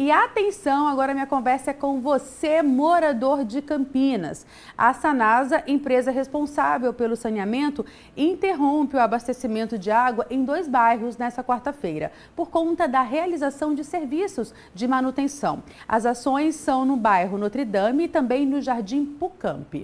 E atenção, agora minha conversa é com você, morador de Campinas. A Sanasa, empresa responsável pelo saneamento, interrompe o abastecimento de água em dois bairros nesta quarta-feira, por conta da realização de serviços de manutenção. As ações são no bairro Notre Dame e também no Jardim Pucamp.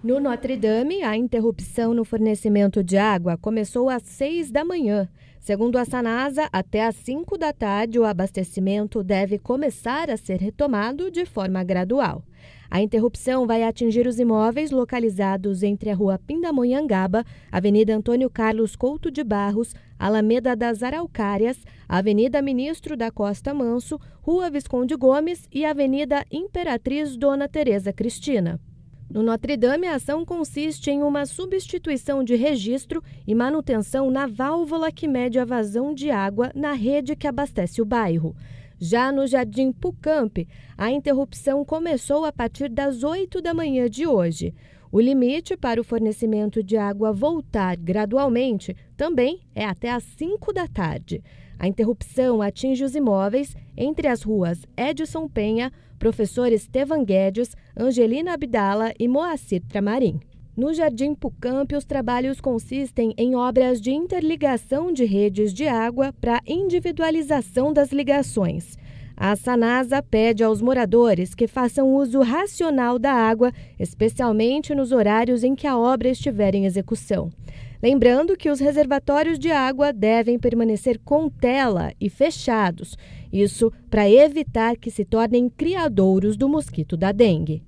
No Notre Dame, a interrupção no fornecimento de água começou às 6 da manhã. Segundo a Sanasa, até às 5 da tarde o abastecimento deve começar a ser retomado de forma gradual. A interrupção vai atingir os imóveis localizados entre a Rua Pindamonhangaba, Avenida Antônio Carlos Couto de Barros, Alameda das Araucárias, Avenida Ministro da Costa Manso, Rua Visconde Gomes e Avenida Imperatriz Dona Teresa Cristina. No Notre Dame, a ação consiste em uma substituição de registro e manutenção na válvula que mede a vazão de água na rede que abastece o bairro. Já no Jardim Pucamp, a interrupção começou a partir das 8 da manhã de hoje. O limite para o fornecimento de água voltar gradualmente também é até às 5 da tarde. A interrupção atinge os imóveis entre as ruas Edson Penha, Professor Estevan Guedes, Angelina Abdala e Moacir Tramarim. No Jardim Pucamp, os trabalhos consistem em obras de interligação de redes de água para individualização das ligações. A Sanasa pede aos moradores que façam uso racional da água, especialmente nos horários em que a obra estiver em execução. Lembrando que os reservatórios de água devem permanecer com tela e fechados, isso para evitar que se tornem criadouros do mosquito da dengue.